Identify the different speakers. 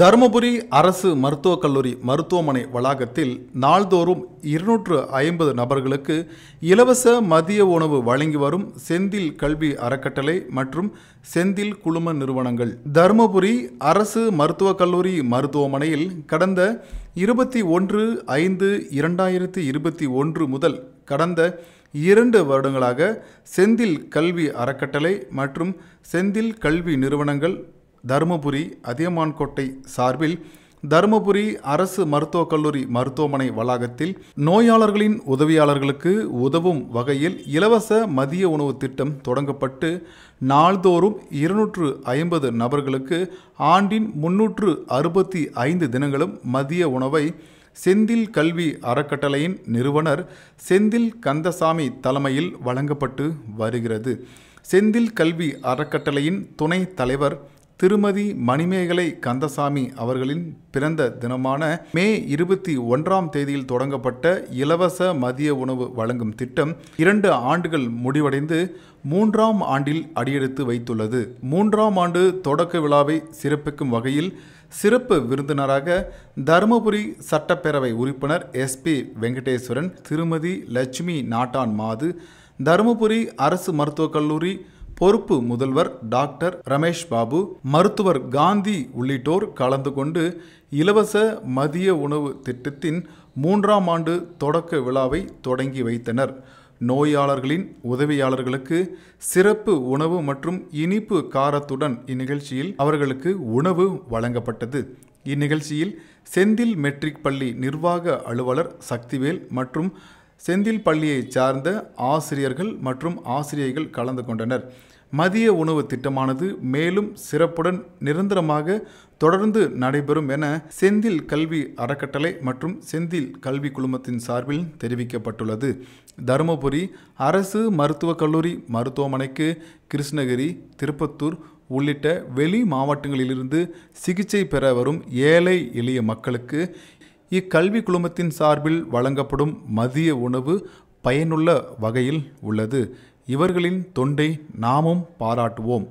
Speaker 1: தருமபுரி அரசு மருத்துவக் கல்லூரி மருத்துவமனை வளாகத்தில் நாள்தோறும் இருநூற்று ஐம்பது நபர்களுக்கு இலவச மதிய உணவு வழங்கி வரும் செந்தில் கல்வி அறக்கட்டளை மற்றும் செந்தில் குழும நிறுவனங்கள் தருமபுரி அரசு மருத்துவக் கல்லூரி மருத்துவமனையில் கடந்த இருபத்தி ஒன்று ஐந்து இரண்டாயிரத்தி இருபத்தி ஒன்று முதல் கடந்த இரண்டு வருடங்களாக செந்தில் கல்வி அறக்கட்டளை மற்றும் செந்தில் கல்வி நிறுவனங்கள் தருமபுரி அதியமான்கோட்டை சார்பில் தருமபுரி அரசு மருத்துவக் கல்லூரி மருத்துவமனை வளாகத்தில் நோயாளர்களின் உதவியாளர்களுக்கு உதவும் வகையில் இலவச மதிய உணவு திட்டம் தொடங்கப்பட்டு நாள்தோறும் இருநூற்று ஐம்பது நபர்களுக்கு ஆண்டின் முன்னூற்று அறுபத்தி ஐந்து தினங்களும் மதிய உணவை செந்தில் கல்வி அறக்கட்டளையின் நிறுவனர் செந்தில் கந்தசாமி தலைமையில் வழங்கப்பட்டு வருகிறது செந்தில் கல்வி அறக்கட்டளையின் துணைத் தலைவர் திருமதி மணிமேகலை கந்தசாமி அவர்களின் பிறந்த தினமான மே இருபத்தி ஒன்றாம் தேதியில் தொடங்கப்பட்ட இலவச மதிய உணவு வழங்கும் திட்டம் இரண்டு ஆண்டுகள் முடிவடைந்து மூன்றாம் ஆண்டில் அடியெடுத்து வைத்துள்ளது மூன்றாம் ஆண்டு தொடக்க விழாவை சிறப்பிக்கும் வகையில் சிறப்பு விருந்தினராக தருமபுரி சட்டப்பேரவை உறுப்பினர் எஸ் பி வெங்கடேஸ்வரன் திருமதி லட்சுமி நாட்டான் மாது தருமபுரி அரசு மருத்துவக் கல்லூரி பொறுப்பு முதல்வர் டாக்டர் ரமேஷ் பாபு மருத்துவர் காந்தி உள்ளிட்டோர் கலந்து கொண்டு இலவச மதிய உணவு திட்டத்தின் மூன்றாம் ஆண்டு தொடக்க விழாவை தொடங்கி வைத்தனர் நோயாளர்களின் உதவியாளர்களுக்கு சிறப்பு உணவு மற்றும் இனிப்பு காரத்துடன் இந்நிகழ்ச்சியில் அவர்களுக்கு உணவு வழங்கப்பட்டது இந்நிகழ்ச்சியில் செந்தில் மெட்ரிக் பள்ளி நிர்வாக அலுவலர் சக்திவேல் மற்றும் செந்தில் பள்ளியை சார்ந்த ஆசிரியர்கள் மற்றும் ஆசிரியைகள் கலந்து கொண்டனர் மதிய உணவு திட்டமானது மேலும் சிறப்புடன் நிரந்தரமாக தொடர்ந்து நடைபெறும் என செந்தில் கல்வி அறக்கட்டளை மற்றும் செந்தில் கல்வி குழுமத்தின் சார்பில் தெரிவிக்கப்பட்டுள்ளது தருமபுரி அரசு மருத்துவக் கல்லூரி மருத்துவமனைக்கு கிருஷ்ணகிரி திருப்பத்தூர் உள்ளிட்ட வெளி மாவட்டங்களிலிருந்து சிகிச்சை பெற வரும் ஏழை எளிய மக்களுக்கு இக்கல்வி குழுமத்தின் சார்பில் வழங்கப்படும் மதிய உணவு பயனுள்ள வகையில் உள்ளது இவர்களின் தொண்டை நாமும் பாராட்டுவோம்